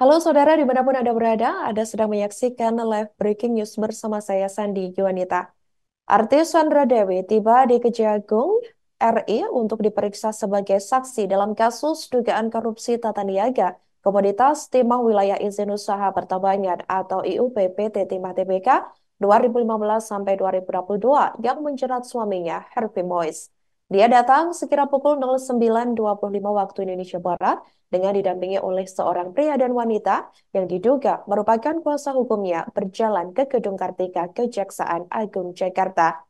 Halo saudara dimanapun Anda berada, Anda sedang menyaksikan live breaking news bersama saya Sandi Yuanita. Artis Sandra Dewi tiba di Kejagung RI untuk diperiksa sebagai saksi dalam kasus dugaan korupsi tata niaga Komoditas Timah Wilayah Izin Usaha Pertambangan atau IUPPT Timah TBK 2015 2022 yang menjerat suaminya Hervey Mois. Dia datang sekira pukul 09.25 waktu Indonesia Barat dengan didampingi oleh seorang pria dan wanita yang diduga merupakan kuasa hukumnya berjalan ke Gedung Kartika Kejaksaan Agung Jakarta.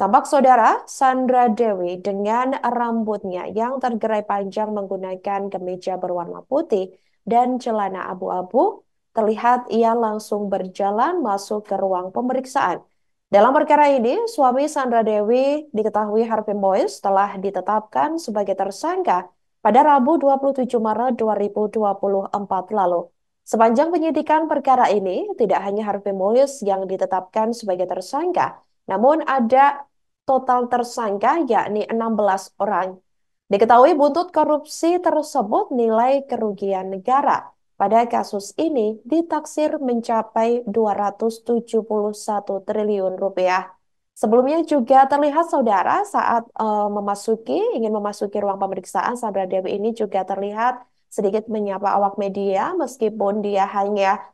Tampak saudara Sandra Dewi dengan rambutnya yang tergerai panjang menggunakan kemeja berwarna putih dan celana abu-abu, terlihat ia langsung berjalan masuk ke ruang pemeriksaan dalam perkara ini, suami Sandra Dewi diketahui Harvey Moyes telah ditetapkan sebagai tersangka pada Rabu 27 Maret 2024 lalu. Sepanjang penyidikan perkara ini, tidak hanya Harvey Moyes yang ditetapkan sebagai tersangka, namun ada total tersangka yakni 16 orang. Diketahui buntut korupsi tersebut nilai kerugian negara. Pada kasus ini ditaksir mencapai 271 triliun rupiah. Sebelumnya juga terlihat saudara saat uh, memasuki ingin memasuki ruang pemeriksaan Sandra Dewi ini juga terlihat sedikit menyapa awak media meskipun dia hanya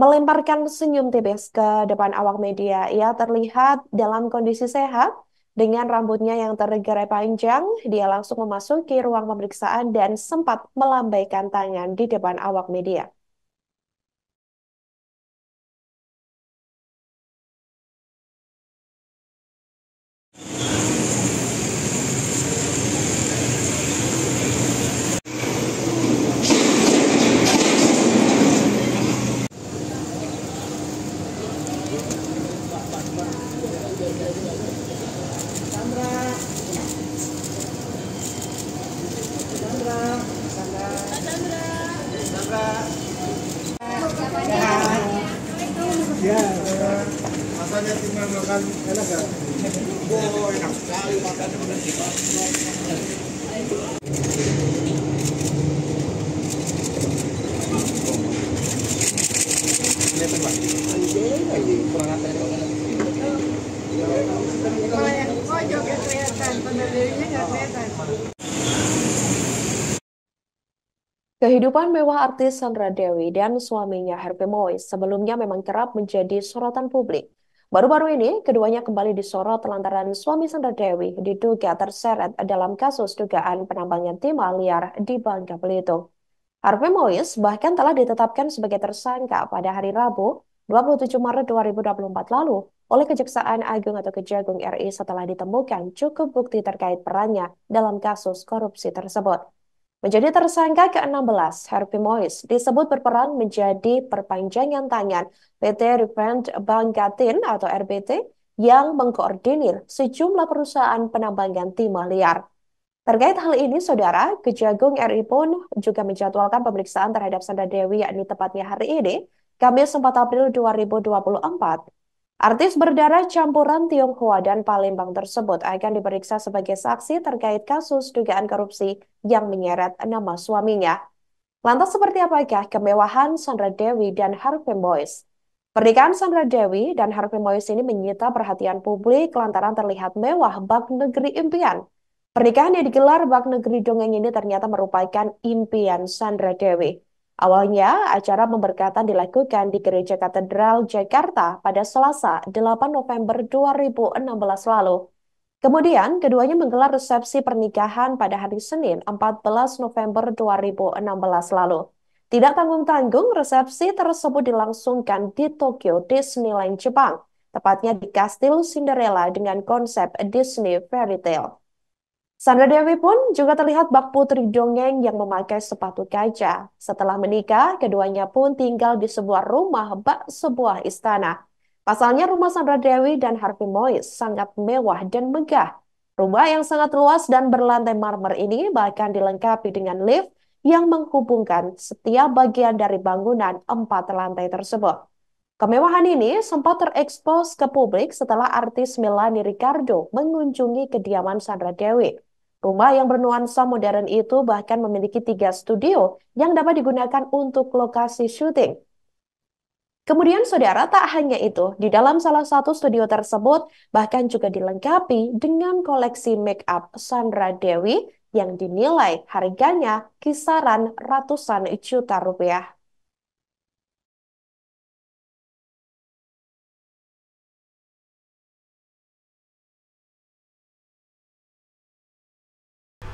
melemparkan senyum tipis ke depan awak media. Ia terlihat dalam kondisi sehat dengan rambutnya yang tergerai panjang, dia langsung memasuki ruang pemeriksaan dan sempat melambaikan tangan di depan awak media. Ya. Masanya cuma makan enak ya? Oh, enak sekali makannya Kalau yang pojok kelihatan, pendirinya nggak kelihatan. Kehidupan mewah artis Sandra Dewi dan suaminya Harvey Mois sebelumnya memang kerap menjadi sorotan publik. Baru-baru ini, keduanya kembali disorot lantaran suami Sandra Dewi diduga terseret dalam kasus dugaan penambangan timah liar di Bangka Belitung. Harvey Mois bahkan telah ditetapkan sebagai tersangka pada hari Rabu 27 Maret 2024 lalu oleh Kejaksaan Agung atau Kejagung RI setelah ditemukan cukup bukti terkait perannya dalam kasus korupsi tersebut. Menjadi tersangka ke-16, Herpi Mois disebut berperan menjadi perpanjangan tangan PT Reprint Gatin atau RBT yang mengkoordinir sejumlah perusahaan penambangan timah liar. Terkait hal ini, Saudara, Kejagung RI pun juga menjadwalkan pemeriksaan terhadap Sandra Dewi yakni tepatnya hari ini, Kamis 4 April 2024 Artis berdarah campuran Tionghoa dan Palembang tersebut akan diperiksa sebagai saksi terkait kasus dugaan korupsi yang menyeret nama suaminya. Lantas seperti apakah kemewahan Sandra Dewi dan Harvey Moise? Pernikahan Sandra Dewi dan Harvey Moise ini menyita perhatian publik lantaran terlihat mewah bak negeri impian. Pernikahan yang digelar bak negeri dongeng ini ternyata merupakan impian Sandra Dewi. Awalnya, acara pemberkatan dilakukan di Gereja Katedral Jakarta pada Selasa 8 November 2016 lalu. Kemudian, keduanya menggelar resepsi pernikahan pada hari Senin 14 November 2016 lalu. Tidak tanggung-tanggung, resepsi tersebut dilangsungkan di Tokyo Disneyland Jepang, tepatnya di Kastil Cinderella dengan konsep Disney Fairy Tale. Sandra Dewi pun juga terlihat bak putri dongeng yang memakai sepatu kaca. Setelah menikah, keduanya pun tinggal di sebuah rumah bak sebuah istana. Pasalnya rumah Sandra Dewi dan Harvey Mois sangat mewah dan megah. Rumah yang sangat luas dan berlantai marmer ini bahkan dilengkapi dengan lift yang menghubungkan setiap bagian dari bangunan empat lantai tersebut. Kemewahan ini sempat terekspos ke publik setelah artis Melanie Ricardo mengunjungi kediaman Sandra Dewi. Rumah yang bernuansa modern itu bahkan memiliki tiga studio yang dapat digunakan untuk lokasi syuting. Kemudian saudara tak hanya itu, di dalam salah satu studio tersebut bahkan juga dilengkapi dengan koleksi make up Sandra Dewi yang dinilai harganya kisaran ratusan juta rupiah.